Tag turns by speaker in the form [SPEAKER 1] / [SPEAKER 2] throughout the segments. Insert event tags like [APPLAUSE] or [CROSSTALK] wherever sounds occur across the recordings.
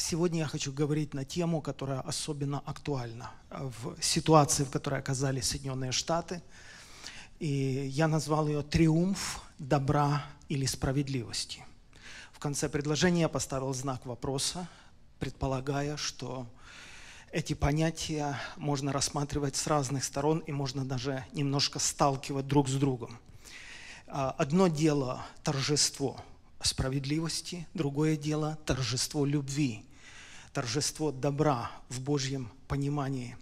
[SPEAKER 1] Сегодня я хочу говорить на тему, которая особенно актуальна в ситуации, в которой оказались Соединенные Штаты. И я назвал ее «Триумф добра или справедливости». В конце предложения я поставил знак вопроса, предполагая, что эти понятия можно рассматривать с разных сторон и можно даже немножко сталкивать друг с другом. А, одно дело – торжество справедливости, другое дело – торжество любви – торжество добра в Божьем понимании.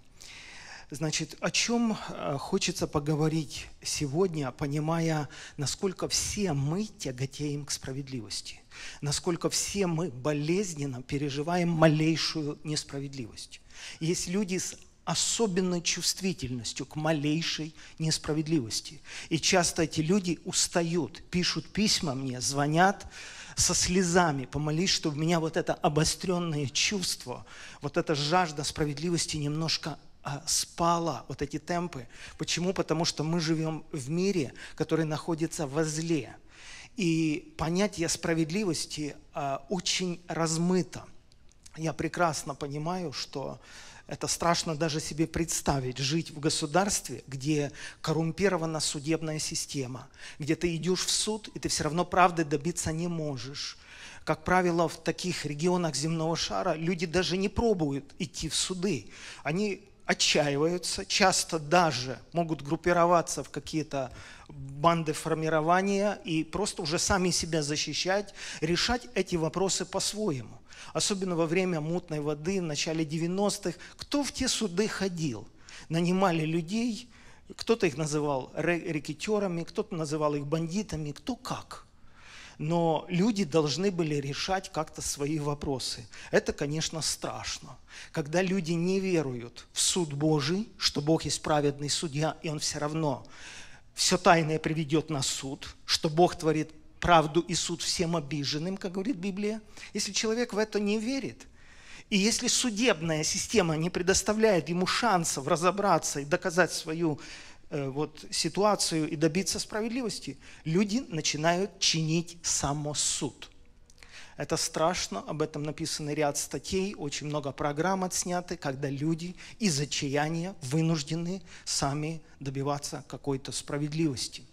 [SPEAKER 1] Значит, о чем э, хочется поговорить сегодня, понимая, насколько все мы тяготеем к справедливости, насколько все мы болезненно переживаем малейшую несправедливость. Есть люди с особенной чувствительностью к малейшей несправедливости. И часто эти люди устают, пишут письма мне, звонят, со слезами, помолись, чтобы меня вот это обостренное чувство, вот эта жажда справедливости немножко а, спала вот эти темпы. Почему? Потому что мы живем в мире, который находится возле. И понятие справедливости а, очень размыто. Я прекрасно понимаю, что это страшно даже себе представить, жить в государстве, где коррумпирована судебная система, где ты идешь в суд, и ты все равно правды добиться не можешь. Как правило, в таких регионах земного шара люди даже не пробуют идти в суды. Они отчаиваются, часто даже могут группироваться в какие-то банды формирования и просто уже сами себя защищать, решать эти вопросы по-своему. Особенно во время мутной воды, в начале 90-х. Кто в те суды ходил? Нанимали людей, кто-то их называл рэкетерами, кто-то называл их бандитами, кто как – но люди должны были решать как-то свои вопросы. Это, конечно, страшно. Когда люди не веруют в суд Божий, что Бог есть праведный судья, и Он все равно все тайное приведет на суд, что Бог творит правду и суд всем обиженным, как говорит Библия, если человек в это не верит, и если судебная система не предоставляет ему шансов разобраться и доказать свою Э, вот, ситуацию и добиться справедливости, люди начинают чинить самосуд. Это страшно, об этом написаны ряд статей, очень много программ отсняты, когда люди из отчаяния вынуждены сами добиваться какой-то справедливости.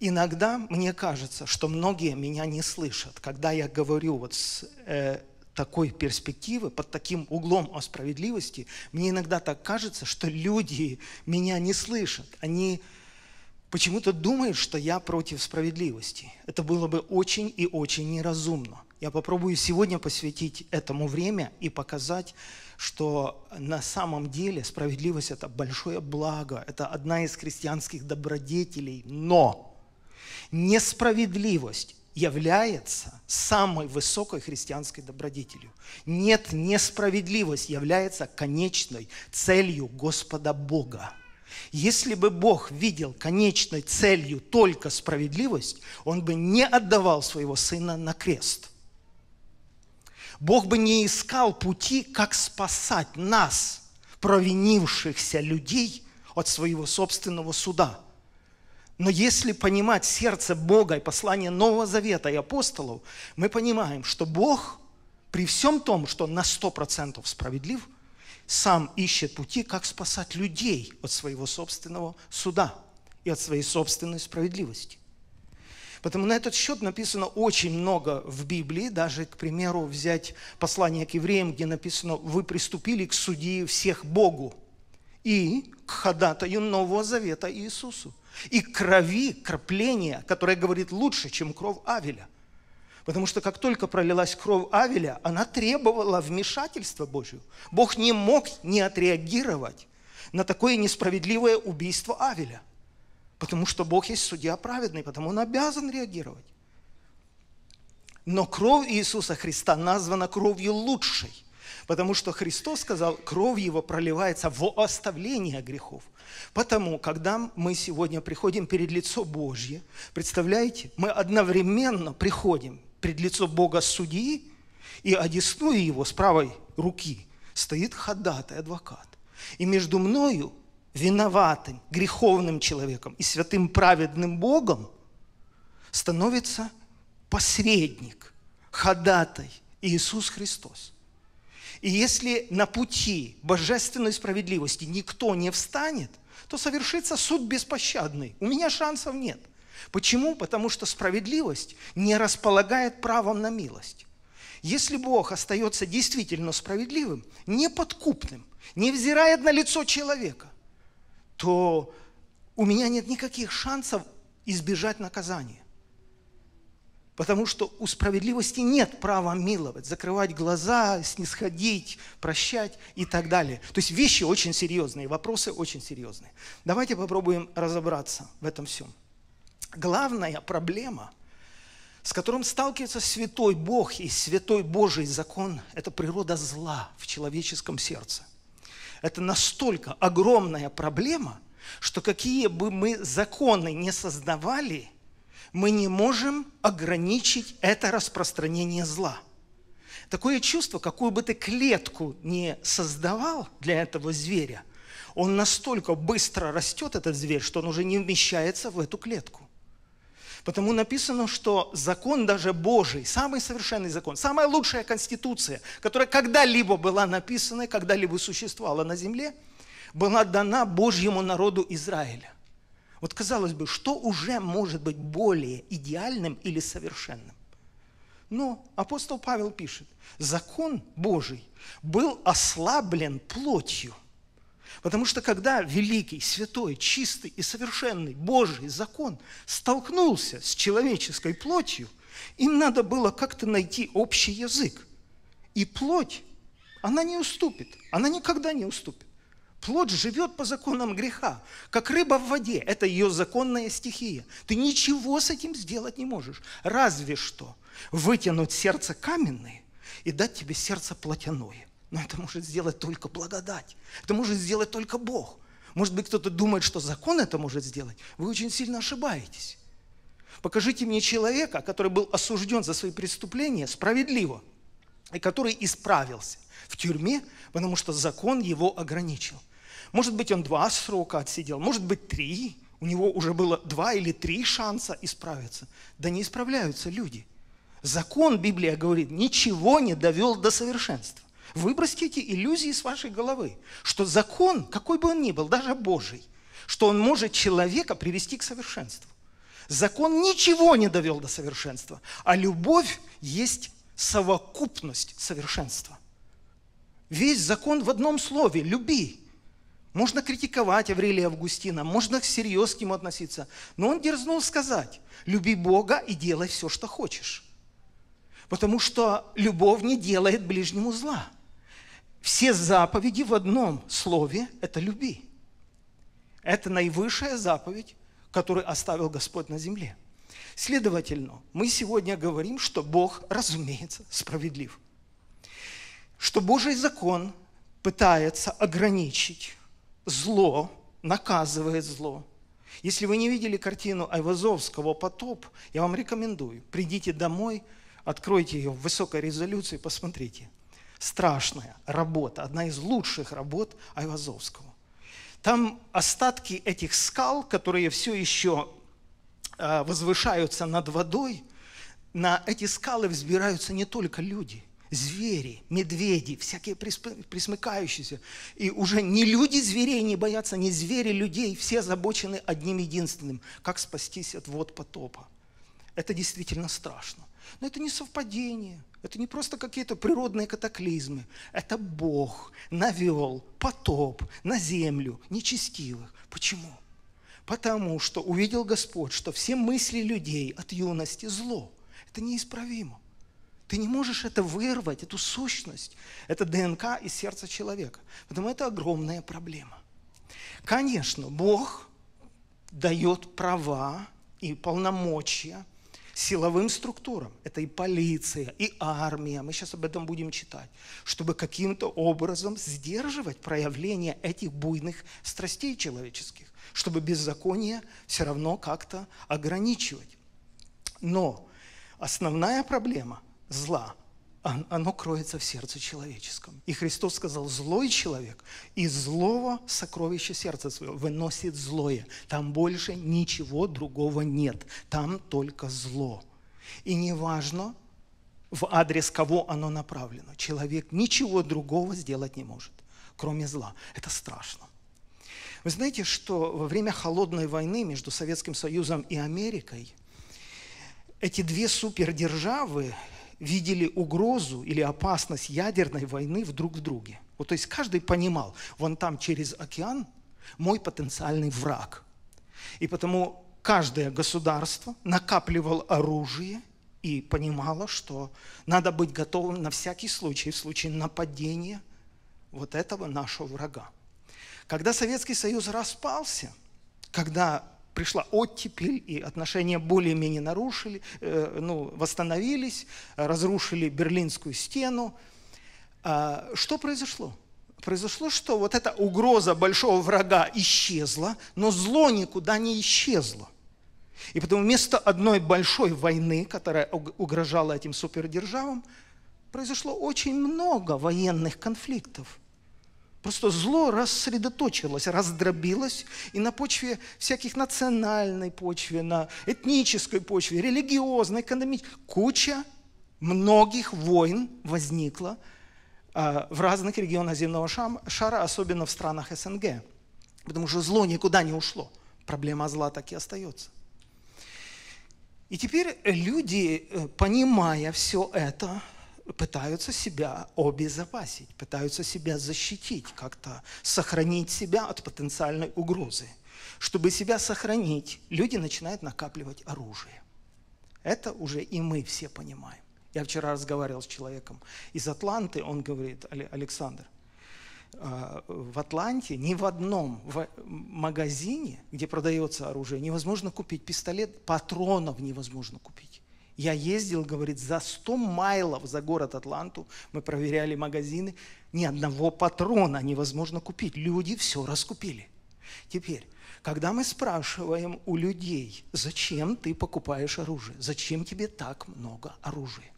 [SPEAKER 1] Иногда мне кажется, что многие меня не слышат, когда я говорю вот с э, такой перспективы, под таким углом о справедливости, мне иногда так кажется, что люди меня не слышат. Они почему-то думают, что я против справедливости. Это было бы очень и очень неразумно. Я попробую сегодня посвятить этому время и показать, что на самом деле справедливость – это большое благо, это одна из христианских добродетелей, но несправедливость является самой высокой христианской добродетелью. Нет, несправедливость является конечной целью Господа Бога. Если бы Бог видел конечной целью только справедливость, Он бы не отдавал своего Сына на крест. Бог бы не искал пути, как спасать нас, провинившихся людей, от своего собственного суда – но если понимать сердце Бога и послание Нового Завета и апостолов, мы понимаем, что Бог при всем том, что он на 100% справедлив, сам ищет пути, как спасать людей от своего собственного суда и от своей собственной справедливости. Поэтому на этот счет написано очень много в Библии, даже, к примеру, взять послание к евреям, где написано «Вы приступили к судьи всех Богу и к ходатаю Нового Завета Иисусу». И крови крапление, которое говорит лучше, чем кровь Авеля. Потому что как только пролилась кровь Авеля, она требовала вмешательства Божьего. Бог не мог не отреагировать на такое несправедливое убийство Авеля. Потому что Бог есть судья праведный, потому он обязан реагировать. Но кровь Иисуса Христа названа кровью лучшей – Потому что Христос сказал, кровь его проливается во оставление грехов. Потому, когда мы сегодня приходим перед лицо Божье, представляете, мы одновременно приходим пред лицо Бога судьи, и одесную его с правой руки стоит ходатай, адвокат. И между мною, виноватым, греховным человеком и святым праведным Богом становится посредник, ходатай Иисус Христос – и если на пути божественной справедливости никто не встанет, то совершится суд беспощадный. У меня шансов нет. Почему? Потому что справедливость не располагает правом на милость. Если Бог остается действительно справедливым, неподкупным, невзирая на лицо человека, то у меня нет никаких шансов избежать наказания. Потому что у справедливости нет права миловать, закрывать глаза, снисходить, прощать и так далее. То есть вещи очень серьезные, вопросы очень серьезные. Давайте попробуем разобраться в этом всем. Главная проблема, с которым сталкивается святой Бог и святой Божий закон, это природа зла в человеческом сердце. Это настолько огромная проблема, что какие бы мы законы не создавали – мы не можем ограничить это распространение зла. Такое чувство, какую бы ты клетку не создавал для этого зверя, он настолько быстро растет, этот зверь, что он уже не вмещается в эту клетку. Потому написано, что закон даже Божий, самый совершенный закон, самая лучшая конституция, которая когда-либо была написана, когда-либо существовала на земле, была дана Божьему народу Израиля. Вот казалось бы, что уже может быть более идеальным или совершенным? Но апостол Павел пишет, закон Божий был ослаблен плотью. Потому что когда великий, святой, чистый и совершенный Божий закон столкнулся с человеческой плотью, им надо было как-то найти общий язык. И плоть, она не уступит, она никогда не уступит. Плоть живет по законам греха, как рыба в воде. Это ее законная стихия. Ты ничего с этим сделать не можешь. Разве что вытянуть сердце каменное и дать тебе сердце плотяное. Но это может сделать только благодать. Это может сделать только Бог. Может быть, кто-то думает, что закон это может сделать. Вы очень сильно ошибаетесь. Покажите мне человека, который был осужден за свои преступления справедливо и который исправился в тюрьме, потому что закон его ограничил. Может быть, он два срока отсидел, может быть, три. У него уже было два или три шанса исправиться. Да не исправляются люди. Закон, Библия говорит, ничего не довел до совершенства. Выбросьте эти иллюзии с вашей головы, что закон, какой бы он ни был, даже Божий, что он может человека привести к совершенству. Закон ничего не довел до совершенства, а любовь есть совокупность совершенства. Весь закон в одном слове – люби. Можно критиковать Аврелия Августина, можно всерьез к нему относиться. Но он дерзнул сказать, люби Бога и делай все, что хочешь. Потому что любовь не делает ближнему зла. Все заповеди в одном слове – это «люби». Это наивысшая заповедь, которую оставил Господь на земле. Следовательно, мы сегодня говорим, что Бог, разумеется, справедлив. Что Божий закон пытается ограничить зло наказывает зло. Если вы не видели картину Айвазовского «Потоп», я вам рекомендую, придите домой, откройте ее в высокой резолюции, посмотрите. Страшная работа, одна из лучших работ Айвазовского. Там остатки этих скал, которые все еще а, возвышаются над водой, на эти скалы взбираются не только люди – звери, медведи, всякие присмыкающиеся. И уже не люди зверей не боятся, не звери людей, все озабочены одним единственным, как спастись от вод потопа. Это действительно страшно. Но это не совпадение, это не просто какие-то природные катаклизмы. Это Бог навел потоп на землю нечестивых. Почему? Потому что увидел Господь, что все мысли людей от юности зло. Это неисправимо. Ты не можешь это вырвать, эту сущность, это ДНК из сердца человека. Поэтому это огромная проблема. Конечно, Бог дает права и полномочия силовым структурам. Это и полиция, и армия. Мы сейчас об этом будем читать. Чтобы каким-то образом сдерживать проявление этих буйных страстей человеческих. Чтобы беззаконие все равно как-то ограничивать. Но основная проблема – зла, оно кроется в сердце человеческом. И Христос сказал, злой человек из злого сокровища сердца своего выносит злое. Там больше ничего другого нет, там только зло. И неважно, в адрес кого оно направлено. Человек ничего другого сделать не может, кроме зла. Это страшно. Вы знаете, что во время холодной войны между Советским Союзом и Америкой эти две супердержавы видели угрозу или опасность ядерной войны вдруг в друге. Вот, то есть каждый понимал, вон там через океан мой потенциальный враг. И потому каждое государство накапливало оружие и понимало, что надо быть готовым на всякий случай, в случае нападения вот этого нашего врага. Когда Советский Союз распался, когда пришла оттепель, и отношения более-менее нарушили, э, ну, восстановились, разрушили Берлинскую стену. А, что произошло? Произошло, что вот эта угроза большого врага исчезла, но зло никуда не исчезло. И потому вместо одной большой войны, которая угрожала этим супердержавам, произошло очень много военных конфликтов. Просто зло рассредоточилось, раздробилось, и на почве всяких национальной почве, на этнической почве, религиозной, экономической, куча многих войн возникла а, в разных регионах земного шара, особенно в странах СНГ. Потому что зло никуда не ушло. Проблема зла так и остается. И теперь люди, э, понимая все это, пытаются себя обезопасить, пытаются себя защитить, как-то сохранить себя от потенциальной угрозы. Чтобы себя сохранить, люди начинают накапливать оружие. Это уже и мы все понимаем. Я вчера разговаривал с человеком из Атланты, он говорит, Александр, э, в Атланте ни в одном магазине, где продается оружие, невозможно купить пистолет, патронов невозможно купить. Я ездил, говорит, за 100 майлов за город Атланту, мы проверяли магазины, ни одного патрона невозможно купить. Люди все раскупили. Теперь, когда мы спрашиваем у людей, зачем ты покупаешь оружие, зачем тебе так много оружия?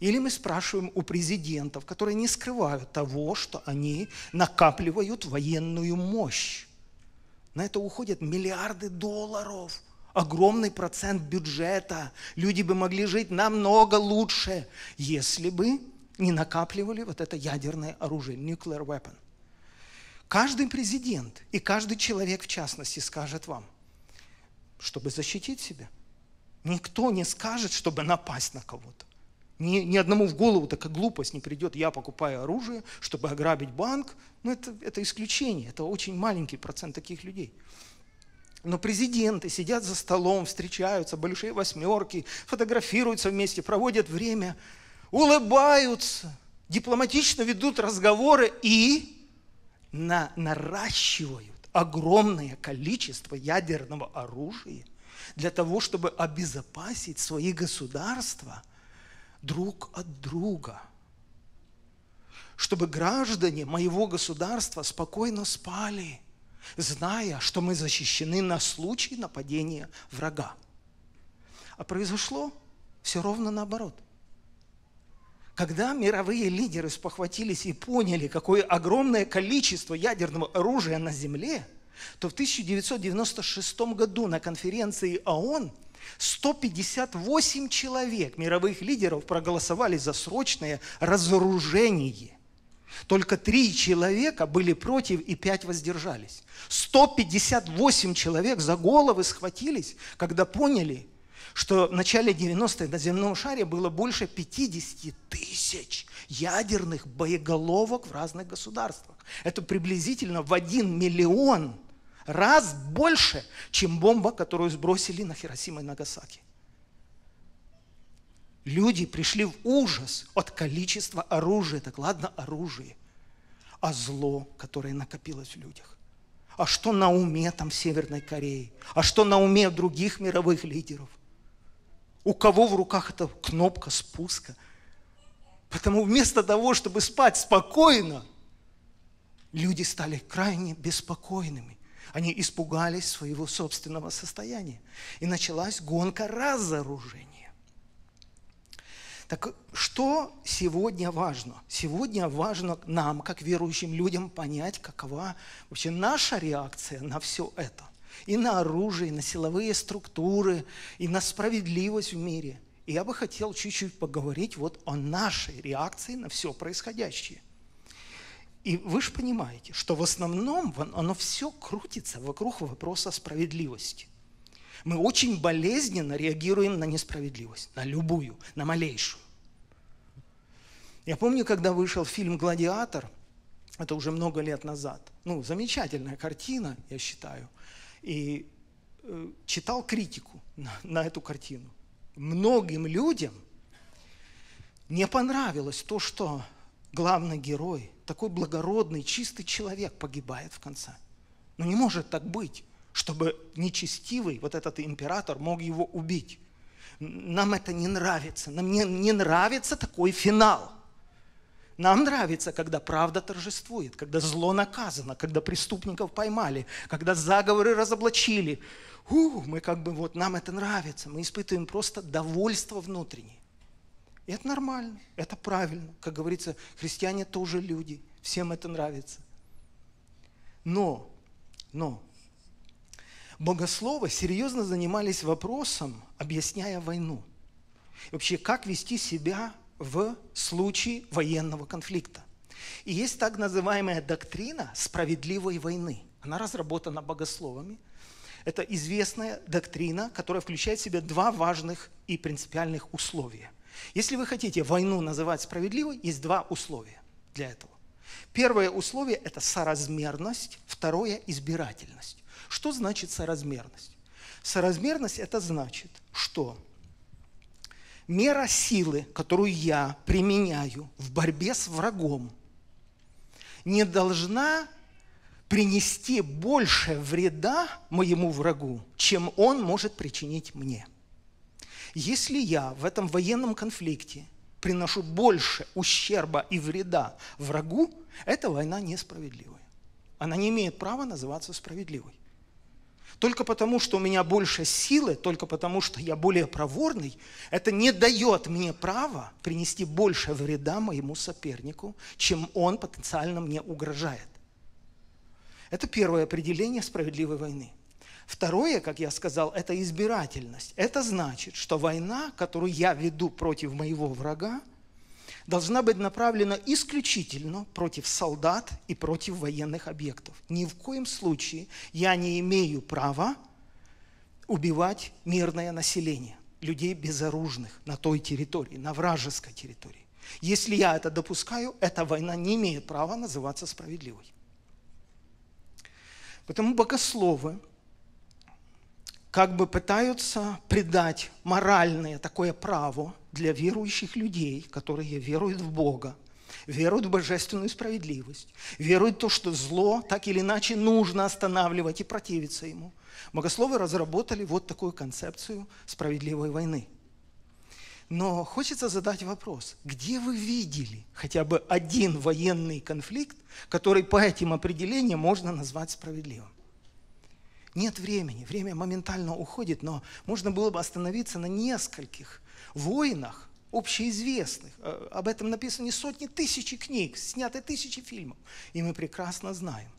[SPEAKER 1] Или мы спрашиваем у президентов, которые не скрывают того, что они накапливают военную мощь. На это уходят миллиарды долларов – огромный процент бюджета. Люди бы могли жить намного лучше, если бы не накапливали вот это ядерное оружие, nuclear weapon. Каждый президент и каждый человек в частности скажет вам, чтобы защитить себя. Никто не скажет, чтобы напасть на кого-то. Ни, ни одному в голову такая глупость не придет. Я покупаю оружие, чтобы ограбить банк. Но ну, это, это исключение. Это очень маленький процент таких людей. Но президенты сидят за столом, встречаются, большие восьмерки, фотографируются вместе, проводят время, улыбаются, дипломатично ведут разговоры и на, наращивают огромное количество ядерного оружия для того, чтобы обезопасить свои государства друг от друга – чтобы граждане моего государства спокойно спали, зная, что мы защищены на случай нападения врага. А произошло все ровно наоборот. Когда мировые лидеры спохватились и поняли, какое огромное количество ядерного оружия на Земле, то в 1996 году на конференции ООН 158 человек мировых лидеров проголосовали за срочное разоружение. Только три человека были против и пять воздержались. 158 человек за головы схватились, когда поняли, что в начале 90-х на земном шаре было больше 50 тысяч ядерных боеголовок в разных государствах. Это приблизительно в один миллион раз больше, чем бомба, которую сбросили на Хиросиму и Нагасаки. Люди пришли в ужас от количества оружия, так ладно оружие, а зло, которое накопилось в людях. А что на уме там в Северной Корее? А что на уме других мировых лидеров? У кого в руках эта кнопка спуска? Потому вместо того, чтобы спать спокойно, люди стали крайне беспокойными. Они испугались своего собственного состояния. И началась гонка разоружения. Так что сегодня важно? Сегодня важно нам, как верующим людям, понять, какова вообще наша реакция на все это. И на оружие, и на силовые структуры, и на справедливость в мире. И я бы хотел чуть-чуть поговорить вот о нашей реакции на все происходящее. И вы же понимаете, что в основном оно все крутится вокруг вопроса справедливости. Мы очень болезненно реагируем на несправедливость, на любую, на малейшую. Я помню, когда вышел фильм «Гладиатор», это уже много лет назад. Ну, замечательная картина, я считаю. И э, читал критику на, на эту картину. Многим людям не понравилось то, что главный герой, такой благородный, чистый человек погибает в конце. ну, не может так быть чтобы нечестивый, вот этот император, мог его убить. Нам это не нравится. Нам не, не нравится такой финал. Нам нравится, когда правда торжествует, когда зло наказано, когда преступников поймали, когда заговоры разоблачили. У, мы как бы вот, нам это нравится, мы испытываем просто довольство внутреннее. И это нормально, это правильно. Как говорится, христиане тоже люди, всем это нравится. Но, но богословы серьезно занимались вопросом, объясняя войну. И вообще, как вести себя в случае военного конфликта. И есть так называемая доктрина справедливой войны. Она разработана богословами. Это известная доктрина, которая включает в себя два важных и принципиальных условия. Если вы хотите войну называть справедливой, есть два условия для этого. Первое условие – это соразмерность, второе – избирательность. Что значит соразмерность? Соразмерность – это значит, что мера силы, которую я применяю в борьбе с врагом, не должна принести больше вреда моему врагу, чем он может причинить мне. Если я в этом военном конфликте приношу больше ущерба и вреда врагу, эта война несправедливая. Она не имеет права называться справедливой. Только потому, что у меня больше силы, только потому, что я более проворный, это не дает мне права принести больше вреда моему сопернику, чем он потенциально мне угрожает. Это первое определение справедливой войны. Второе, как я сказал, это избирательность. Это значит, что война, которую я веду против моего врага, должна быть направлена исключительно против солдат и против военных объектов. Ни в коем случае я не имею права убивать мирное население, людей безоружных на той территории, на вражеской территории. Если я это допускаю, эта война не имеет права называться справедливой. Поэтому богословы как бы пытаются придать моральное такое право – для верующих людей, которые веруют в Бога, веруют в божественную справедливость, веруют в то, что зло так или иначе нужно останавливать и противиться ему. Богословы разработали вот такую концепцию справедливой войны. Но хочется задать вопрос, где вы видели хотя бы один военный конфликт, который по этим определениям можно назвать справедливым? Нет времени, время моментально уходит, но можно было бы остановиться на нескольких войнах, общеизвестных. Э, об этом написаны сотни тысяч книг, сняты тысячи фильмов. И мы прекрасно знаем,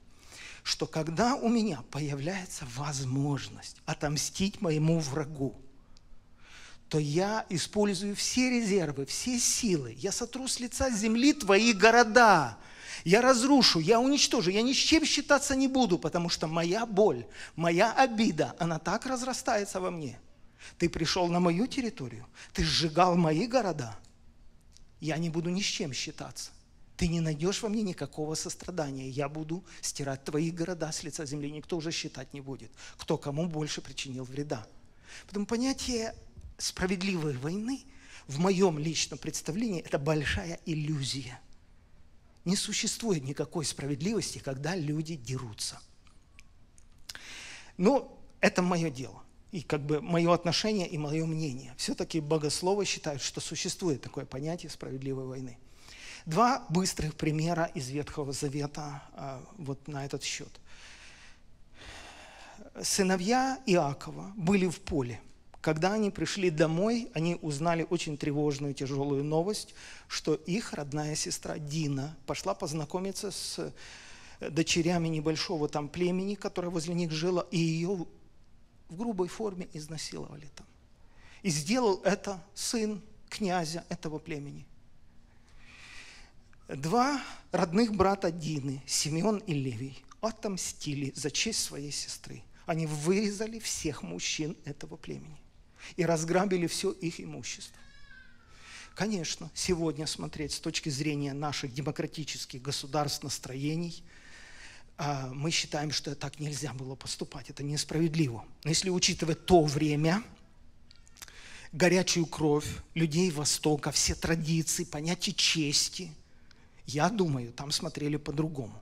[SPEAKER 1] что когда у меня появляется возможность отомстить моему врагу, то я использую все резервы, все силы. Я сотру с лица земли твои города. Я разрушу, я уничтожу, я ни с чем считаться не буду, потому что моя боль, моя обида, она так разрастается во мне – ты пришел на мою территорию, ты сжигал мои города. Я не буду ни с чем считаться. Ты не найдешь во мне никакого сострадания. Я буду стирать твои города с лица земли. Никто уже считать не будет, кто кому больше причинил вреда. Поэтому понятие справедливой войны в моем личном представлении – это большая иллюзия. Не существует никакой справедливости, когда люди дерутся. Но ну, это мое дело и как бы мое отношение и мое мнение. Все-таки богословы считают, что существует такое понятие справедливой войны. Два быстрых примера из Ветхого Завета а, вот на этот счет. Сыновья Иакова были в поле. Когда они пришли домой, они узнали очень тревожную, тяжелую новость, что их родная сестра Дина пошла познакомиться с э, дочерями небольшого там племени, которое возле них жило, и ее в грубой форме изнасиловали там. И сделал это сын князя этого племени. Два родных брата Дины, Симеон и Левий, отомстили за честь своей сестры. Они вырезали всех мужчин этого племени и разграбили все их имущество. Конечно, сегодня смотреть с точки зрения наших демократических государств настроений – а, мы считаем, что так нельзя было поступать, это несправедливо. Но если учитывать то время, горячую кровь людей Востока, все традиции, понятие чести, я думаю, там смотрели по-другому.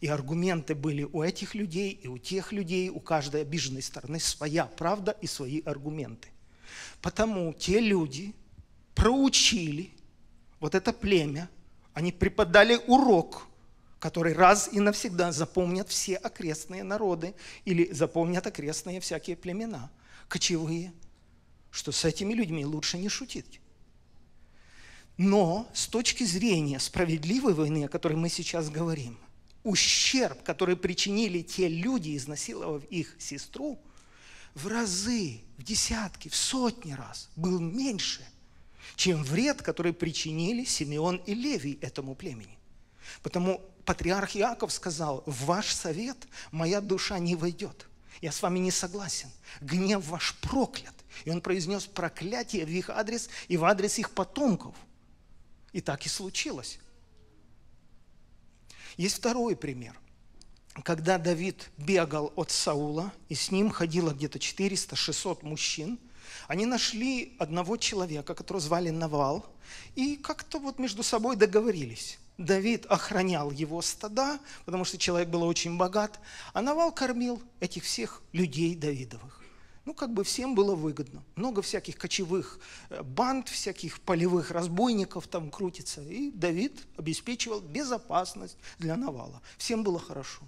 [SPEAKER 1] И аргументы были у этих людей и у тех людей, у каждой обиженной стороны своя правда и свои аргументы. Потому те люди проучили вот это племя, они преподали урок – который раз и навсегда запомнят все окрестные народы или запомнят окрестные всякие племена, кочевые, что с этими людьми лучше не шутить. Но с точки зрения справедливой войны, о которой мы сейчас говорим, ущерб, который причинили те люди, изнасиловав их сестру, в разы, в десятки, в сотни раз был меньше, чем вред, который причинили Симеон и Левий этому племени. Потому патриарх Иаков сказал, в ваш совет моя душа не войдет. Я с вами не согласен. Гнев ваш проклят. И он произнес проклятие в их адрес и в адрес их потомков. И так и случилось. Есть второй пример. Когда Давид бегал от Саула, и с ним ходило где-то 400-600 мужчин, они нашли одного человека, которого звали Навал, и как-то вот между собой договорились. Давид охранял его стада, потому что человек был очень богат, а Навал кормил этих всех людей Давидовых. Ну, как бы всем было выгодно. Много всяких кочевых э, банд, всяких полевых разбойников там крутится. И Давид обеспечивал безопасность для Навала. Всем было хорошо.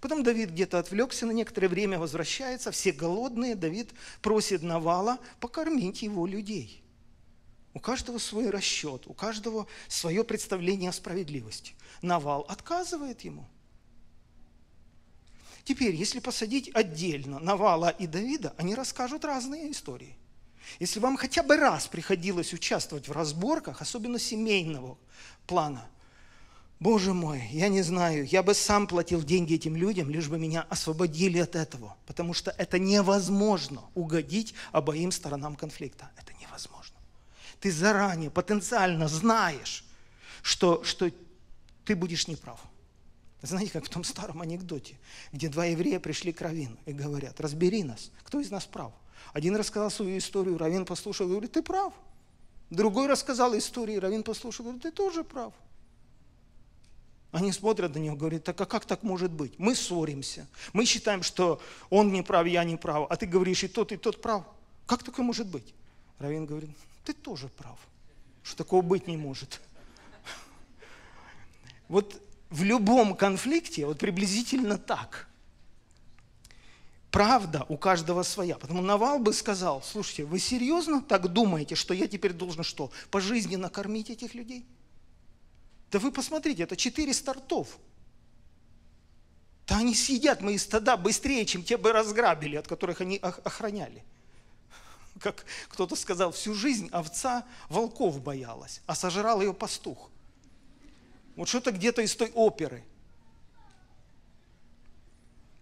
[SPEAKER 1] Потом Давид где-то отвлекся, на некоторое время возвращается, все голодные. Давид просит Навала покормить его людей. У каждого свой расчет, у каждого свое представление о справедливости. Навал отказывает ему. Теперь, если посадить отдельно Навала и Давида, они расскажут разные истории. Если вам хотя бы раз приходилось участвовать в разборках, особенно семейного плана, Боже мой, я не знаю, я бы сам платил деньги этим людям, лишь бы меня освободили от этого, потому что это невозможно угодить обоим сторонам конфликта. Это невозможно ты заранее, потенциально знаешь, что, что ты будешь неправ. Знаете, как в том старом анекдоте, где два еврея пришли к Равину и говорят, разбери нас, кто из нас прав? Один рассказал свою историю, Равин послушал и говорит, ты прав. Другой рассказал историю, Равин послушал и говорит, ты тоже прав. Они смотрят на него и говорят, так а как так может быть? Мы ссоримся, мы считаем, что он не прав, я не прав, а ты говоришь, и тот, и тот прав. Как такое может быть? Равин говорит, ты тоже прав, что такого быть не может. Вот в любом конфликте, вот приблизительно так. Правда у каждого своя. Потому Навал бы сказал, слушайте, вы серьезно так думаете, что я теперь должен что, по жизни накормить этих людей? Да вы посмотрите, это четыре стартов. Да они съедят мои стада быстрее, чем те бы разграбили, от которых они охраняли. [LAUGHS] как кто-то сказал, всю жизнь овца волков боялась, а сожрал ее пастух. Вот что-то где-то из той оперы.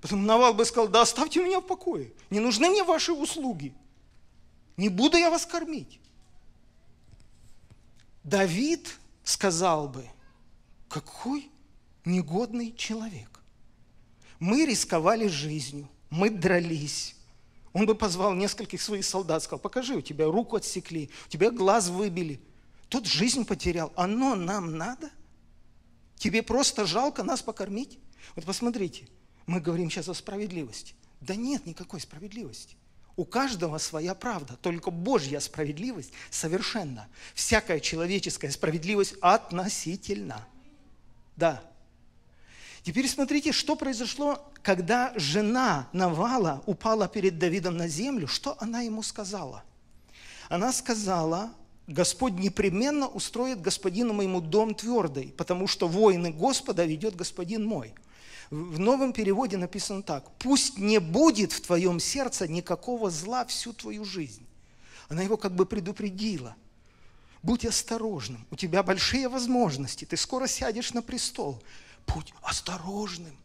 [SPEAKER 1] Потом Навал бы сказал, да оставьте меня в покое, не нужны мне ваши услуги, не буду я вас кормить. Давид сказал бы, какой негодный человек. Мы рисковали жизнью, мы дрались, он бы позвал нескольких своих солдат, сказал, покажи, у тебя руку отсекли, у тебя глаз выбили, тут жизнь потерял. Оно нам надо? Тебе просто жалко нас покормить? Вот посмотрите, мы говорим сейчас о справедливости. Да нет никакой справедливости. У каждого своя правда, только Божья справедливость совершенна. Всякая человеческая справедливость относительна. Да, Теперь смотрите, что произошло, когда жена Навала упала перед Давидом на землю, что она ему сказала? Она сказала, Господь непременно устроит господину моему дом твердый, потому что воины Господа ведет господин мой. В новом переводе написано так, пусть не будет в твоем сердце никакого зла всю твою жизнь. Она его как бы предупредила. Будь осторожным, у тебя большие возможности, ты скоро сядешь на престол – Будь осторожным.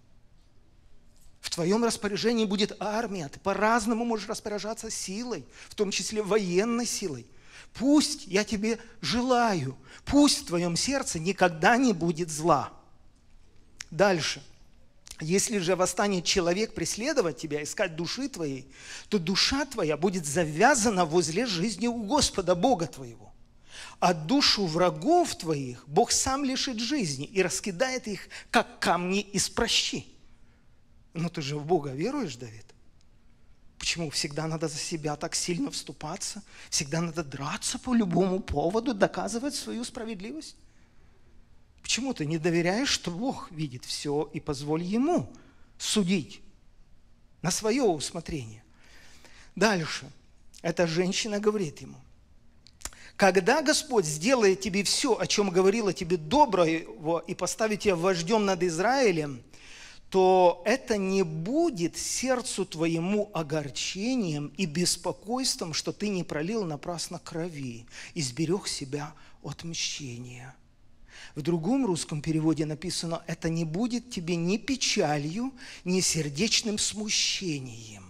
[SPEAKER 1] В твоем распоряжении будет армия. Ты по-разному можешь распоряжаться силой, в том числе военной силой. Пусть я тебе желаю, пусть в твоем сердце никогда не будет зла. Дальше. Если же восстанет человек преследовать тебя, искать души твоей, то душа твоя будет завязана возле жизни у Господа Бога твоего а душу врагов твоих Бог сам лишит жизни и раскидает их, как камни из прощи. Но ты же в Бога веруешь, Давид? Почему всегда надо за себя так сильно вступаться? Всегда надо драться по любому поводу, доказывать свою справедливость? Почему ты не доверяешь, что Бог видит все и позволь Ему судить на свое усмотрение? Дальше. Эта женщина говорит ему – когда Господь сделает тебе все, о чем говорила тебе доброго, и поставит тебя вождем над Израилем, то это не будет сердцу твоему огорчением и беспокойством, что ты не пролил напрасно крови и сберег себя от мщения. В другом русском переводе написано, это не будет тебе ни печалью, ни сердечным смущением,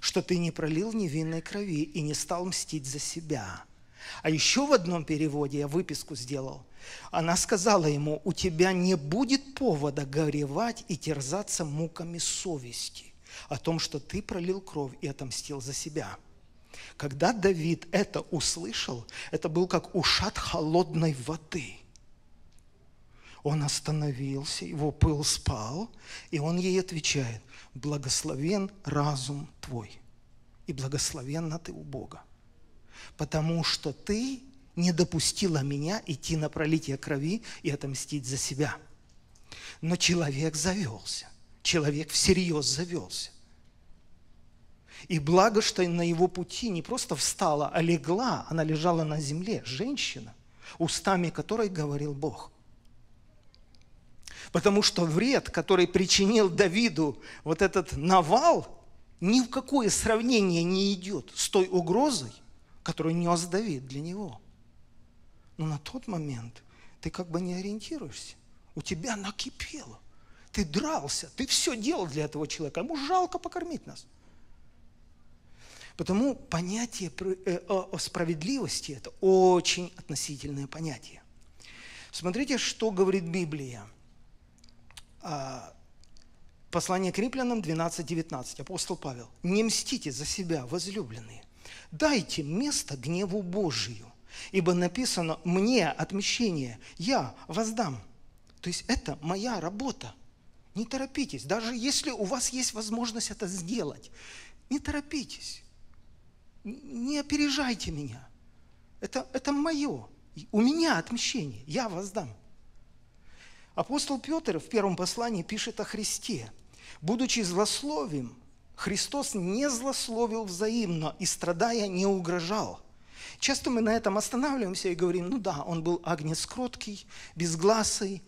[SPEAKER 1] что ты не пролил невинной крови и не стал мстить за себя – а еще в одном переводе я выписку сделал. Она сказала ему, у тебя не будет повода горевать и терзаться муками совести о том, что ты пролил кровь и отомстил за себя. Когда Давид это услышал, это был как ушат холодной воды. Он остановился, его пыл спал, и он ей отвечает, благословен разум твой, и благословенна ты у Бога потому что ты не допустила меня идти на пролитие крови и отомстить за себя. Но человек завелся, человек всерьез завелся. И благо, что на его пути не просто встала, а легла, она лежала на земле, женщина, устами которой говорил Бог. Потому что вред, который причинил Давиду вот этот навал, ни в какое сравнение не идет с той угрозой, которую нес Давид для него. Но на тот момент ты как бы не ориентируешься. У тебя накипело. Ты дрался, ты все делал для этого человека. Ему жалко покормить нас. Потому понятие э, о справедливости – это очень относительное понятие. Смотрите, что говорит Библия. А, послание к римлянам 12.19, апостол Павел. «Не мстите за себя, возлюбленные, Дайте место гневу Божию, ибо написано «мне отмещение, я воздам». То есть это моя работа. Не торопитесь, даже если у вас есть возможность это сделать, не торопитесь, не опережайте меня. Это, это мое, у меня отмещение, я воздам. Апостол Петр в первом послании пишет о Христе. «Будучи злословим, Христос не злословил взаимно и, страдая, не угрожал. Часто мы на этом останавливаемся и говорим, ну да, он был агнец кроткий, безгласый,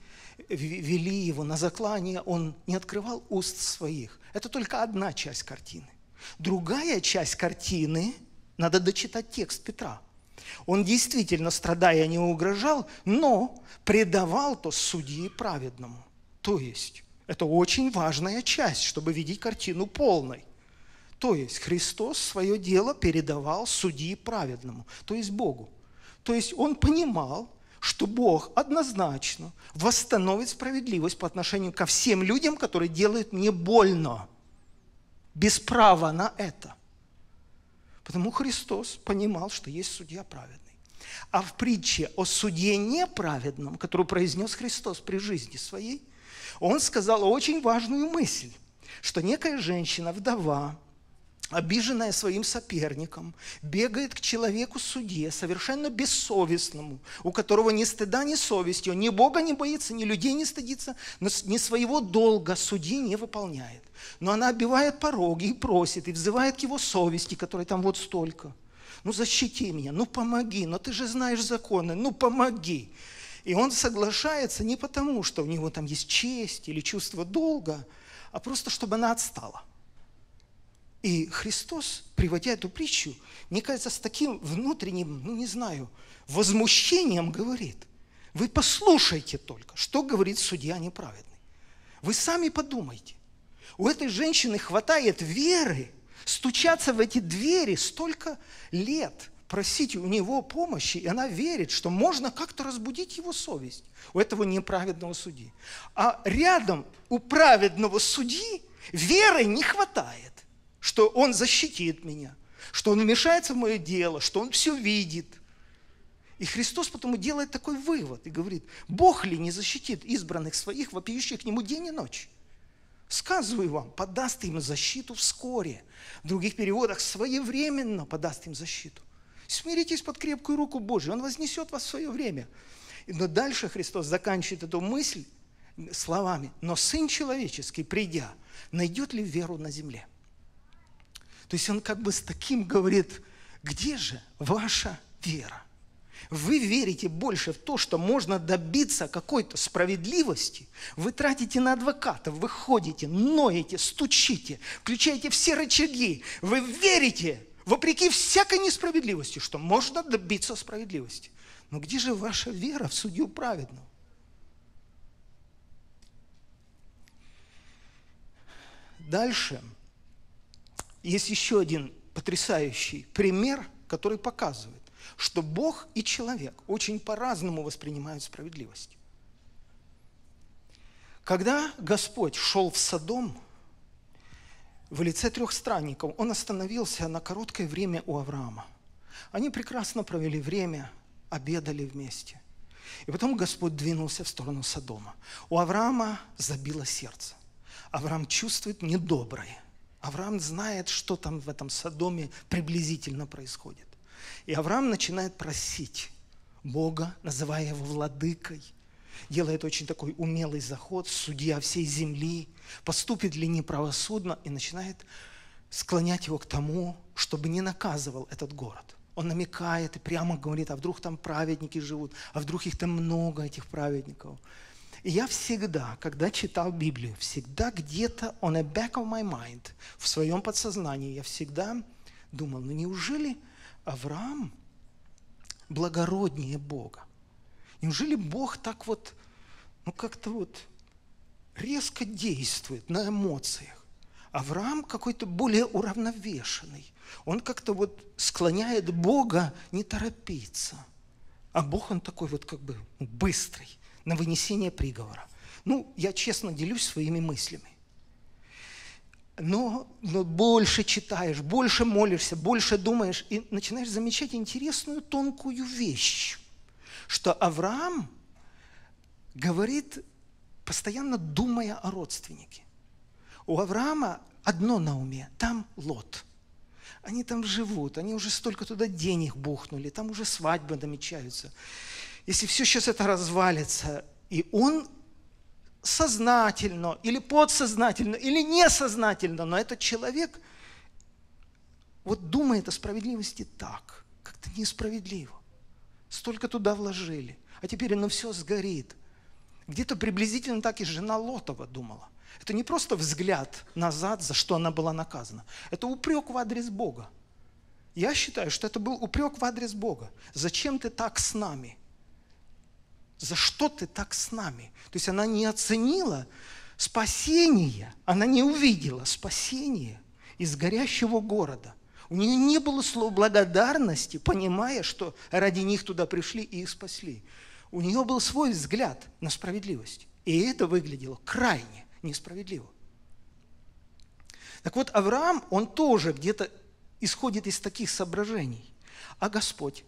[SPEAKER 1] вели его на заклание, он не открывал уст своих. Это только одна часть картины. Другая часть картины, надо дочитать текст Петра – он действительно, страдая, не угрожал, но предавал то судьи праведному. То есть это очень важная часть, чтобы видеть картину полной. То есть Христос свое дело передавал судьи праведному, то есть Богу. То есть он понимал, что Бог однозначно восстановит справедливость по отношению ко всем людям, которые делают мне больно, без права на это. Потому Христос понимал, что есть судья праведный. А в притче о суде неправедном, которую произнес Христос при жизни своей, он сказал очень важную мысль, что некая женщина, вдова, обиженная своим соперником, бегает к человеку-судье, совершенно бессовестному, у которого ни стыда, ни совести, он ни Бога не боится, ни людей не стыдится, но ни своего долга судьи не выполняет. Но она обивает пороги и просит, и взывает к его совести, которой там вот столько. Ну защити меня, ну помоги, но ты же знаешь законы, ну помоги. И он соглашается не потому, что у него там есть честь или чувство долга, а просто чтобы она отстала. И Христос, приводя эту притчу, мне кажется, с таким внутренним, ну не знаю, возмущением говорит, вы послушайте только, что говорит судья неправедный. Вы сами подумайте. У этой женщины хватает веры стучаться в эти двери столько лет – просить у него помощи, и она верит, что можно как-то разбудить его совесть у этого неправедного судьи. А рядом у праведного судьи веры не хватает, что он защитит меня, что он вмешается в мое дело, что он все видит. И Христос потому делает такой вывод и говорит, Бог ли не защитит избранных своих, вопиющих к Нему день и ночь? сказываю вам, подаст им защиту вскоре. В других переводах своевременно подаст им защиту. Смиритесь под крепкую руку Божию, Он вознесет вас в свое время. Но дальше Христос заканчивает эту мысль словами, но Сын Человеческий, придя, найдет ли веру на земле? То есть он как бы с таким говорит, где же ваша вера? Вы верите больше в то, что можно добиться какой-то справедливости. Вы тратите на адвокатов, вы ходите, ноете, стучите, включаете все рычаги. Вы верите, вопреки всякой несправедливости, что можно добиться справедливости. Но где же ваша вера в судью праведного? Дальше есть еще один потрясающий пример, который показывает, что Бог и человек очень по-разному воспринимают справедливость. Когда Господь шел в Содом, в лице трех странников, он остановился на короткое время у Авраама. Они прекрасно провели время, обедали вместе. И потом Господь двинулся в сторону Содома. У Авраама забило сердце. Авраам чувствует недоброе. Авраам знает, что там в этом Содоме приблизительно происходит. И Авраам начинает просить Бога, называя его владыкой – делает очень такой умелый заход, судья всей земли, поступит ли неправосудно и начинает склонять его к тому, чтобы не наказывал этот город. Он намекает и прямо говорит, а вдруг там праведники живут, а вдруг их там много, этих праведников. И я всегда, когда читал Библию, всегда где-то on the back of my mind, в своем подсознании, я всегда думал, ну неужели Авраам благороднее Бога? Неужели Бог так вот, ну как-то вот резко действует на эмоциях? Авраам какой-то более уравновешенный. Он как-то вот склоняет Бога не торопиться. А Бог, он такой вот как бы ну, быстрый на вынесение приговора. Ну, я честно делюсь своими мыслями. Но, но больше читаешь, больше молишься, больше думаешь и начинаешь замечать интересную тонкую вещь что Авраам говорит, постоянно думая о родственнике. У Авраама одно на уме – там Лот. Они там живут, они уже столько туда денег бухнули, там уже свадьбы намечаются. Если все сейчас это развалится, и он сознательно или подсознательно, или несознательно, но этот человек вот думает о справедливости так, как-то несправедливо столько туда вложили, а теперь оно все сгорит. Где-то приблизительно так и жена Лотова думала. Это не просто взгляд назад, за что она была наказана. Это упрек в адрес Бога. Я считаю, что это был упрек в адрес Бога. Зачем ты так с нами? За что ты так с нами? То есть она не оценила спасение, она не увидела спасение из горящего города. У нее не было слова благодарности, понимая, что ради них туда пришли и их спасли. У нее был свой взгляд на справедливость. И это выглядело крайне несправедливо. Так вот, Авраам, он тоже где-то исходит из таких соображений. А Господь?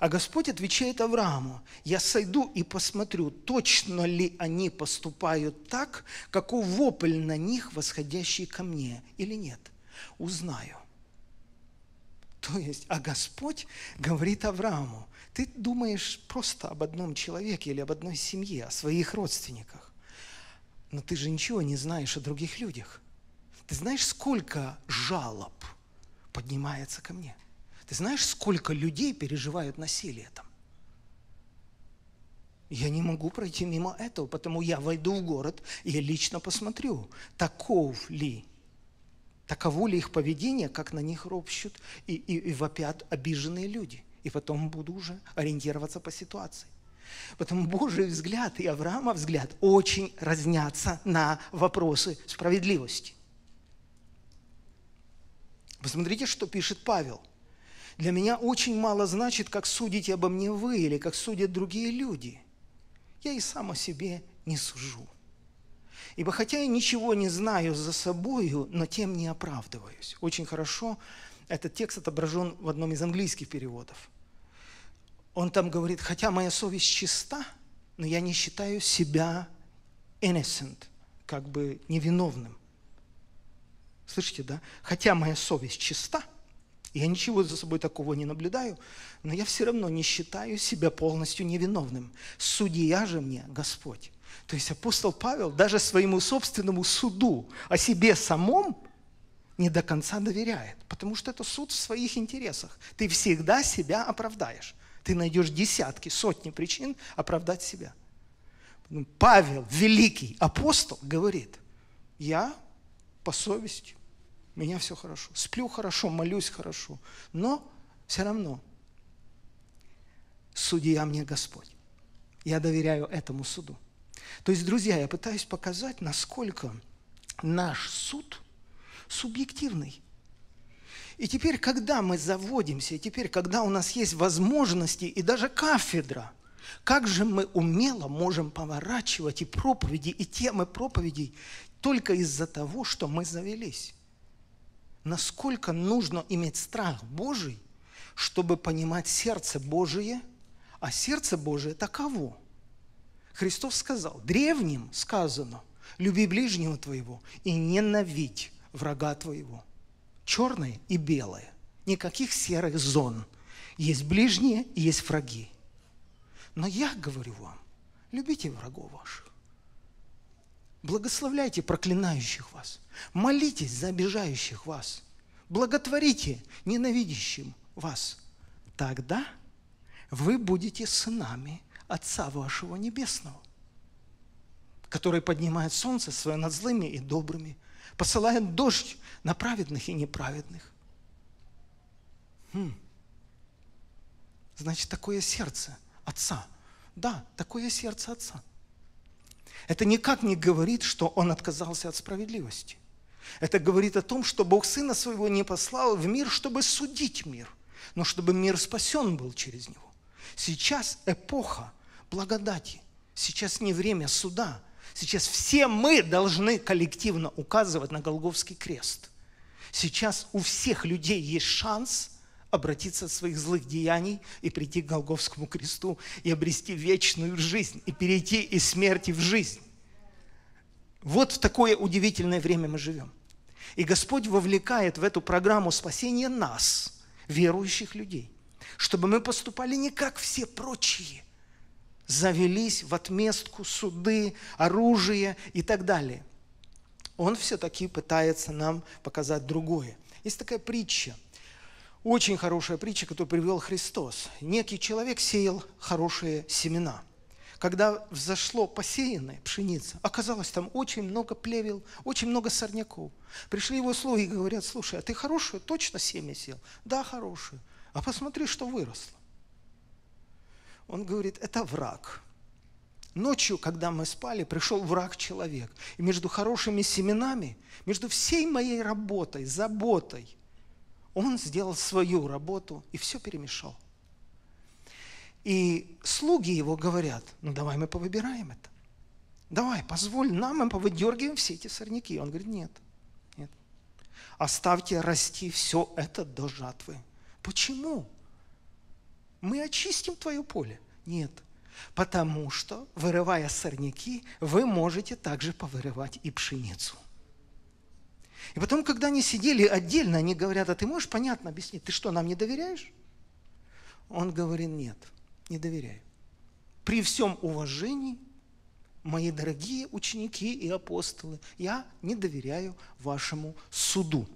[SPEAKER 1] А Господь отвечает Аврааму, я сойду и посмотрю, точно ли они поступают так, каков вопль на них, восходящий ко мне, или нет. Узнаю. То есть, а Господь говорит Аврааму, ты думаешь просто об одном человеке или об одной семье, о своих родственниках. Но ты же ничего не знаешь о других людях. Ты знаешь, сколько жалоб поднимается ко мне? Ты знаешь, сколько людей переживают насилие там? Я не могу пройти мимо этого, потому я войду в город и я лично посмотрю, таков ли Таково ли их поведение, как на них ропщут и, и, и вопят обиженные люди? И потом буду уже ориентироваться по ситуации. Поэтому Божий взгляд и Авраама взгляд очень разнятся на вопросы справедливости. Посмотрите, что пишет Павел. Для меня очень мало значит, как судите обо мне вы или как судят другие люди. Я и сам о себе не сужу. Ибо хотя я ничего не знаю за собою, но тем не оправдываюсь. Очень хорошо этот текст отображен в одном из английских переводов. Он там говорит, хотя моя совесть чиста, но я не считаю себя innocent, как бы невиновным. Слышите, да? Хотя моя совесть чиста, я ничего за собой такого не наблюдаю, но я все равно не считаю себя полностью невиновным. Судья же мне Господь. То есть апостол Павел даже своему собственному суду о а себе самом не до конца доверяет, потому что это суд в своих интересах. Ты всегда себя оправдаешь. Ты найдешь десятки, сотни причин оправдать себя. Ну, Павел, великий апостол, говорит, я по совести, меня все хорошо, сплю хорошо, молюсь хорошо, но все равно судья мне Господь. Я доверяю этому суду. То есть, друзья, я пытаюсь показать, насколько наш суд субъективный. И теперь, когда мы заводимся, и теперь, когда у нас есть возможности и даже кафедра, как же мы умело можем поворачивать и проповеди, и темы проповедей только из-за того, что мы завелись? Насколько нужно иметь страх Божий, чтобы понимать сердце Божие, а сердце Божие таково – Христос сказал, древним сказано, люби ближнего твоего и ненавидь врага твоего. Черное и белое. Никаких серых зон. Есть ближние и есть враги. Но я говорю вам, любите врагов ваших. Благословляйте проклинающих вас. Молитесь за обижающих вас. Благотворите ненавидящим вас. Тогда вы будете сынами Отца вашего Небесного, который поднимает солнце свое над злыми и добрыми, посылает дождь на праведных и неправедных. Хм. Значит, такое сердце Отца. Да, такое сердце Отца. Это никак не говорит, что Он отказался от справедливости. Это говорит о том, что Бог Сына Своего не послал в мир, чтобы судить мир, но чтобы мир спасен был через Него. Сейчас эпоха благодати. Сейчас не время суда. Сейчас все мы должны коллективно указывать на Голговский крест. Сейчас у всех людей есть шанс обратиться от своих злых деяний и прийти к Голговскому кресту и обрести вечную жизнь, и перейти из смерти в жизнь. Вот в такое удивительное время мы живем. И Господь вовлекает в эту программу спасения нас, верующих людей, чтобы мы поступали не как все прочие – завелись в отместку, суды, оружие и так далее. Он все-таки пытается нам показать другое. Есть такая притча, очень хорошая притча, которую привел Христос. Некий человек сеял хорошие семена. Когда взошло посеянное пшеница, оказалось, там очень много плевел, очень много сорняков. Пришли его слуги и говорят, слушай, а ты хорошую точно семя сел? Да, хорошую. А посмотри, что выросло. Он говорит, это враг. Ночью, когда мы спали, пришел враг-человек. И между хорошими семенами, между всей моей работой, заботой, он сделал свою работу и все перемешал. И слуги его говорят, ну давай мы повыбираем это. Давай, позволь нам, мы повыдергиваем все эти сорняки. Он говорит, нет, нет. Оставьте расти все это до жатвы. Почему? мы очистим твое поле. Нет, потому что, вырывая сорняки, вы можете также повырывать и пшеницу. И потом, когда они сидели отдельно, они говорят, а ты можешь понятно объяснить, ты что, нам не доверяешь? Он говорит, нет, не доверяю. При всем уважении, мои дорогие ученики и апостолы, я не доверяю вашему суду.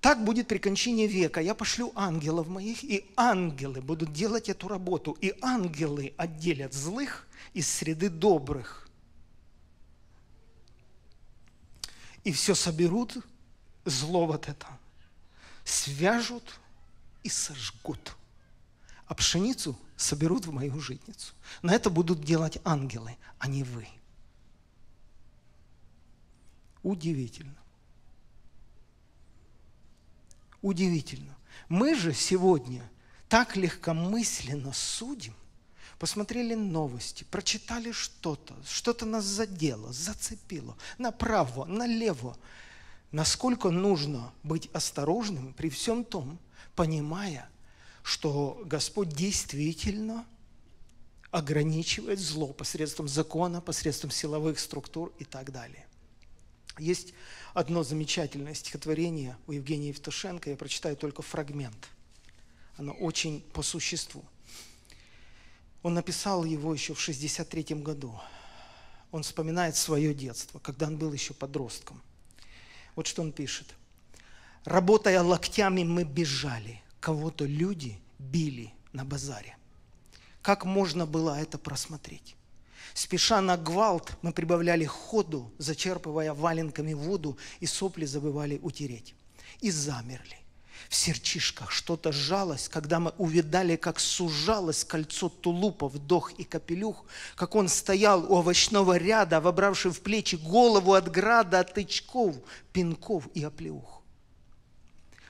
[SPEAKER 1] Так будет при кончине века. Я пошлю ангелов моих, и ангелы будут делать эту работу. И ангелы отделят злых из среды добрых. И все соберут, зло вот это, свяжут и сожгут. А пшеницу соберут в мою житницу. На это будут делать ангелы, а не вы. Удивительно. Удивительно. Мы же сегодня так легкомысленно судим, посмотрели новости, прочитали что-то, что-то нас задело, зацепило, направо, налево. Насколько нужно быть осторожным при всем том, понимая, что Господь действительно ограничивает зло посредством закона, посредством силовых структур и так далее. Есть одно замечательное стихотворение у Евгения Евтушенко, я прочитаю только фрагмент. Оно очень по существу. Он написал его еще в 1963 году. Он вспоминает свое детство, когда он был еще подростком. Вот что он пишет. «Работая локтями, мы бежали. Кого-то люди били на базаре. Как можно было это просмотреть? Спеша на гвалт мы прибавляли ходу, зачерпывая валенками воду, и сопли забывали утереть. И замерли. В серчишках что-то сжалось, когда мы увидали, как сужалось кольцо тулупа, вдох и капелюх, как он стоял у овощного ряда, вобравший в плечи голову от града, от тычков, пинков и оплеух.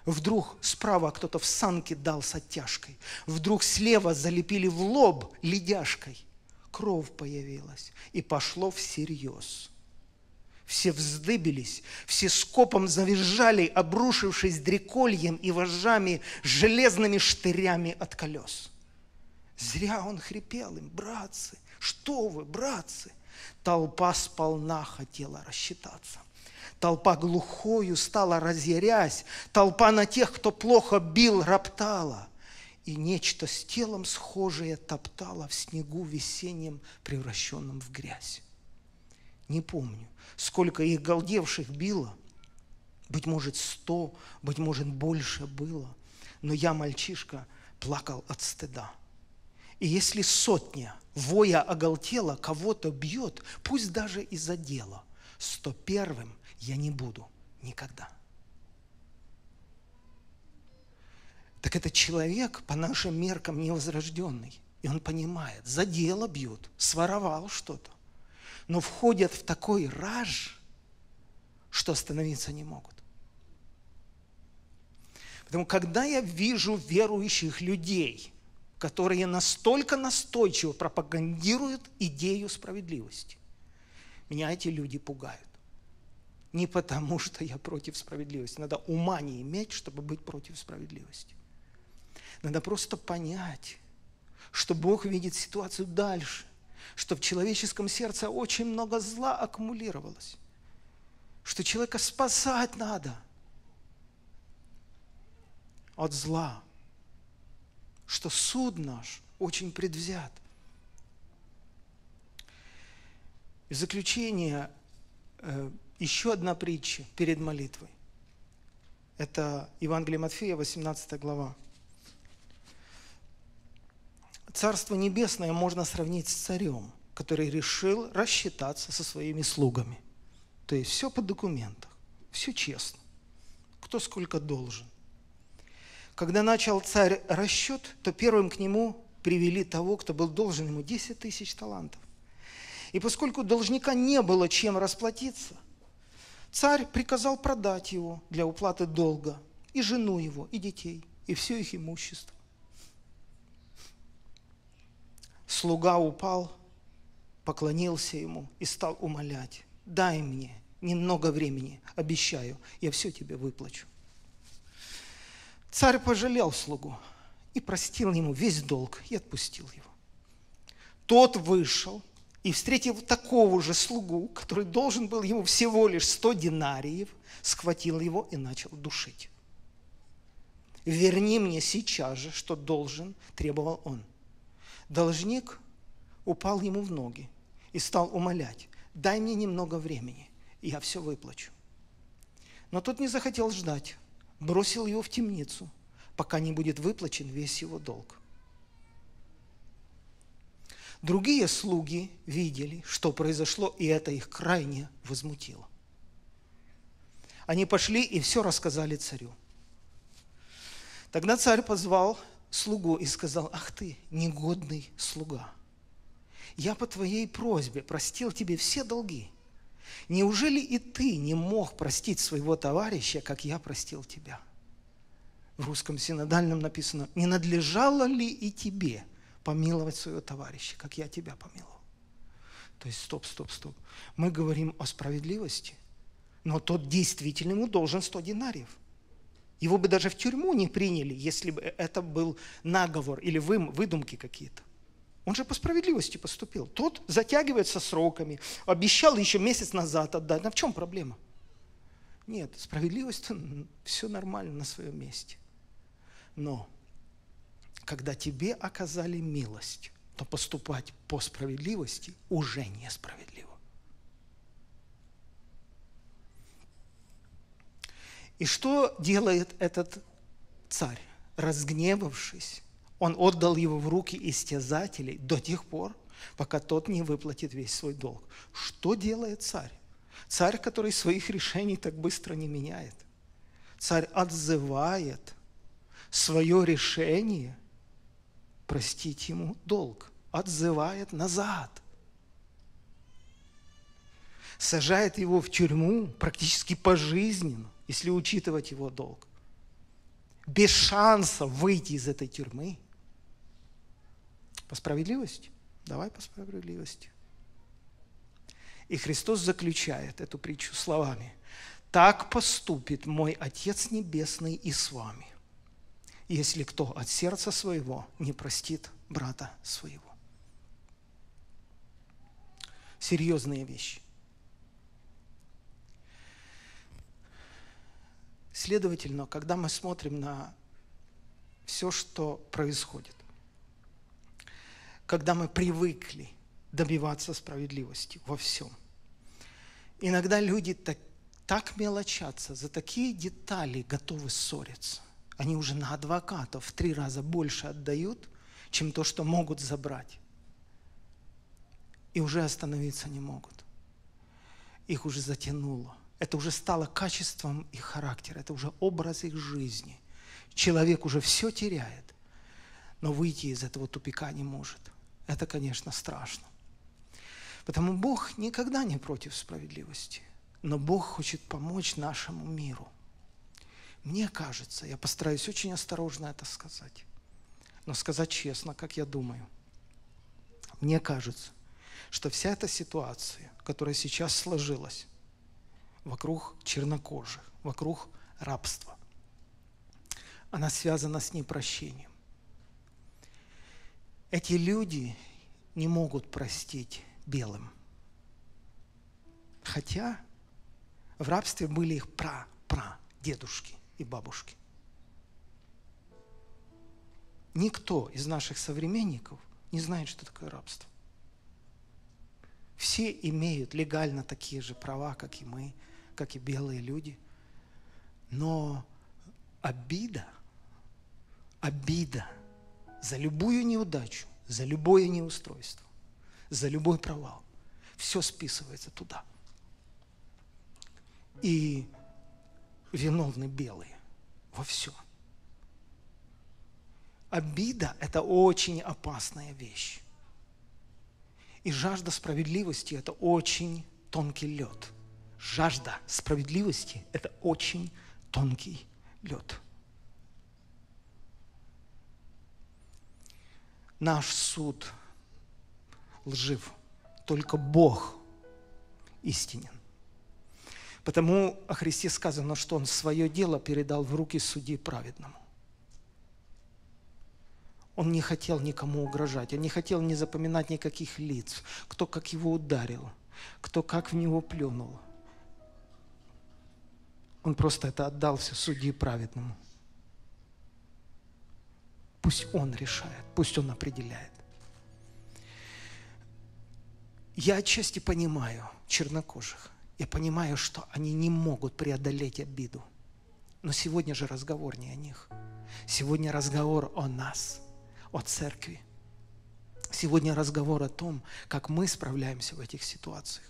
[SPEAKER 1] Вдруг справа кто-то в санке дал с оттяжкой. Вдруг слева залепили в лоб ледяшкой кровь появилась. И пошло всерьез. Все вздыбились, все скопом завизжали, обрушившись дрекольем и вожжами, железными штырями от колес. Зря он хрипел им, братцы, что вы, братцы? Толпа сполна хотела рассчитаться. Толпа глухою стала разъярясь, толпа на тех, кто плохо бил, роптала и нечто с телом схожее топтало в снегу весенним превращенным в грязь. Не помню, сколько их галдевших било, быть может, сто, быть может, больше было, но я, мальчишка, плакал от стыда. И если сотня, воя оголтела, кого-то бьет, пусть даже из-за дела, сто первым я не буду никогда. Так это человек по нашим меркам невозрожденный. И он понимает, за дело бьют, своровал что-то. Но входят в такой раж, что остановиться не могут. Поэтому, когда я вижу верующих людей, которые настолько настойчиво пропагандируют идею справедливости, меня эти люди пугают. Не потому, что я против справедливости. Надо ума не иметь, чтобы быть против справедливости. Надо просто понять, что Бог видит ситуацию дальше, что в человеческом сердце очень много зла аккумулировалось, что человека спасать надо от зла, что суд наш очень предвзят. В заключение э, еще одна притча перед молитвой. Это Евангелие Матфея, 18 глава. Царство Небесное можно сравнить с царем, который решил рассчитаться со своими слугами. То есть все по документах, все честно, кто сколько должен. Когда начал царь расчет, то первым к нему привели того, кто был должен ему 10 тысяч талантов. И поскольку должника не было чем расплатиться, царь приказал продать его для уплаты долга, и жену его, и детей, и все их имущество. Слуга упал, поклонился ему и стал умолять. «Дай мне немного времени, обещаю, я все тебе выплачу». Царь пожалел слугу и простил ему весь долг и отпустил его. Тот вышел и, встретил такого же слугу, который должен был ему всего лишь сто динариев, схватил его и начал душить. «Верни мне сейчас же, что должен», – требовал он – Должник упал ему в ноги и стал умолять, дай мне немного времени, я все выплачу. Но тот не захотел ждать, бросил его в темницу, пока не будет выплачен весь его долг. Другие слуги видели, что произошло, и это их крайне возмутило. Они пошли и все рассказали царю. Тогда царь позвал слугу и сказал, ах ты, негодный слуга, я по твоей просьбе простил тебе все долги. Неужели и ты не мог простить своего товарища, как я простил тебя? В русском синодальном написано, не надлежало ли и тебе помиловать своего товарища, как я тебя помиловал? То есть, стоп, стоп, стоп. Мы говорим о справедливости, но тот действительно ему должен 100 динариев – его бы даже в тюрьму не приняли, если бы это был наговор или выдумки какие-то. Он же по справедливости поступил. Тот затягивается сроками, обещал еще месяц назад отдать. А в чем проблема? Нет, справедливость, все нормально на своем месте. Но когда тебе оказали милость, то поступать по справедливости уже несправедливо. И что делает этот царь? Разгневавшись, он отдал его в руки истязателей до тех пор, пока тот не выплатит весь свой долг. Что делает царь? Царь, который своих решений так быстро не меняет. Царь отзывает свое решение простить ему долг, отзывает назад – сажает его в тюрьму практически пожизненно если учитывать его долг. Без шанса выйти из этой тюрьмы. По справедливости? Давай по справедливости. И Христос заключает эту притчу словами. «Так поступит мой Отец Небесный и с вами, если кто от сердца своего не простит брата своего». Серьезные вещи. Следовательно, когда мы смотрим на все, что происходит, когда мы привыкли добиваться справедливости во всем, иногда люди так, так мелочатся, за такие детали готовы ссориться. Они уже на адвокатов в три раза больше отдают, чем то, что могут забрать. И уже остановиться не могут. Их уже затянуло – это уже стало качеством их характера, это уже образ их жизни. Человек уже все теряет, но выйти из этого тупика не может. Это, конечно, страшно. Потому Бог никогда не против справедливости, но Бог хочет помочь нашему миру. Мне кажется, я постараюсь очень осторожно это сказать, но сказать честно, как я думаю. Мне кажется, что вся эта ситуация, которая сейчас сложилась, вокруг чернокожих, вокруг рабства. Она связана с непрощением. Эти люди не могут простить белым. Хотя в рабстве были их пра-пра-дедушки и бабушки. Никто из наших современников не знает, что такое рабство. Все имеют легально такие же права, как и мы – как и белые люди. Но обида, обида за любую неудачу, за любое неустройство, за любой провал, все списывается туда. И виновны белые во все. Обида – это очень опасная вещь. И жажда справедливости – это очень тонкий лед – жажда справедливости – это очень тонкий лед. Наш суд лжив, только Бог истинен. Потому о Христе сказано, что Он свое дело передал в руки судьи праведному. Он не хотел никому угрожать, он не хотел не запоминать никаких лиц, кто как его ударил, кто как в него плюнул – он просто это отдал все судьи праведному. Пусть он решает, пусть он определяет. Я отчасти понимаю чернокожих. Я понимаю, что они не могут преодолеть обиду. Но сегодня же разговор не о них. Сегодня разговор о нас, о церкви. Сегодня разговор о том, как мы справляемся в этих ситуациях.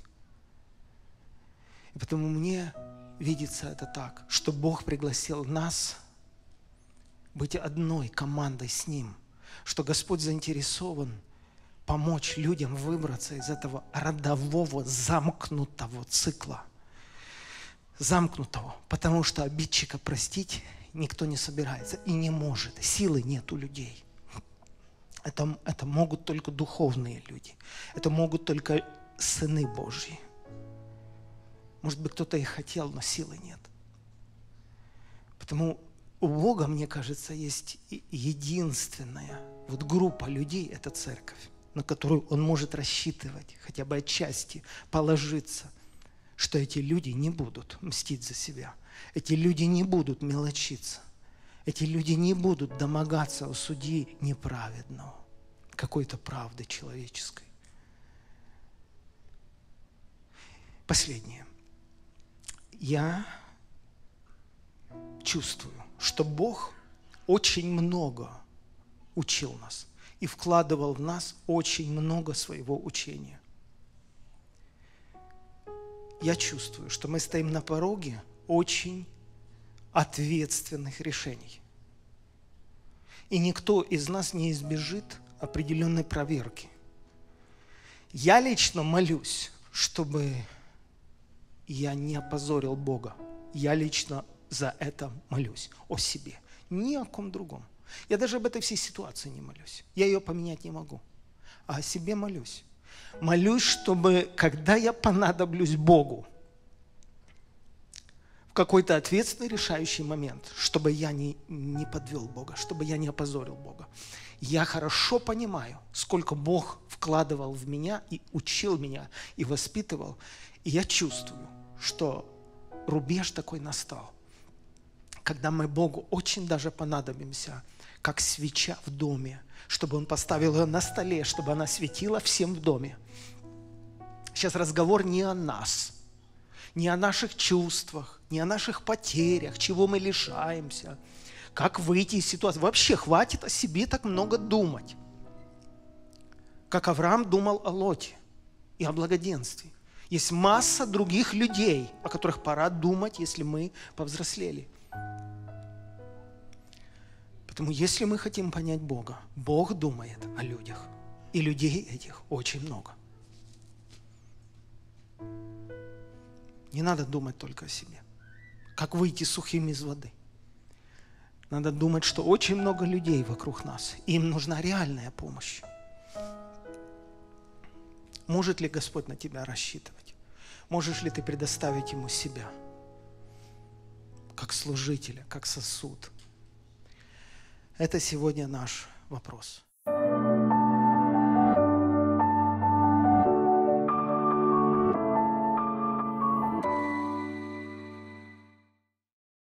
[SPEAKER 1] И потому мне видится это так, что Бог пригласил нас быть одной командой с Ним, что Господь заинтересован помочь людям выбраться из этого родового замкнутого цикла. Замкнутого, потому что обидчика простить никто не собирается и не может. Силы нет у людей. Это, это могут только духовные люди. Это могут только сыны Божьи. Может быть, кто-то и хотел, но силы нет. Потому у Бога, мне кажется, есть единственная вот группа людей – это церковь, на которую он может рассчитывать, хотя бы отчасти положиться, что эти люди не будут мстить за себя, эти люди не будут мелочиться, эти люди не будут домогаться у судьи неправедного, какой-то правды человеческой. Последнее я чувствую, что Бог очень много учил нас и вкладывал в нас очень много своего учения. Я чувствую, что мы стоим на пороге очень ответственных решений. И никто из нас не избежит определенной проверки. Я лично молюсь, чтобы я не опозорил Бога. Я лично за это молюсь, о себе, ни о ком другом. Я даже об этой всей ситуации не молюсь. Я ее поменять не могу. А о себе молюсь. Молюсь, чтобы, когда я понадоблюсь Богу, в какой-то ответственный, решающий момент, чтобы я не, не подвел Бога, чтобы я не опозорил Бога. Я хорошо понимаю, сколько Бог вкладывал в меня и учил меня и воспитывал. И я чувствую, что рубеж такой настал, когда мы Богу очень даже понадобимся, как свеча в доме, чтобы Он поставил ее на столе, чтобы она светила всем в доме. Сейчас разговор не о нас, не о наших чувствах, не о наших потерях, чего мы лишаемся, как выйти из ситуации. Вообще хватит о себе так много думать, как Авраам думал о Лоте и о благоденствии. Есть масса других людей, о которых пора думать, если мы повзрослели. Поэтому если мы хотим понять Бога, Бог думает о людях. И людей этих очень много. Не надо думать только о себе. Как выйти сухим из воды. Надо думать, что очень много людей вокруг нас. Им нужна реальная помощь. Может ли Господь на тебя рассчитывать? Можешь ли ты предоставить Ему себя? Как служителя, как сосуд. Это сегодня наш вопрос. Thank you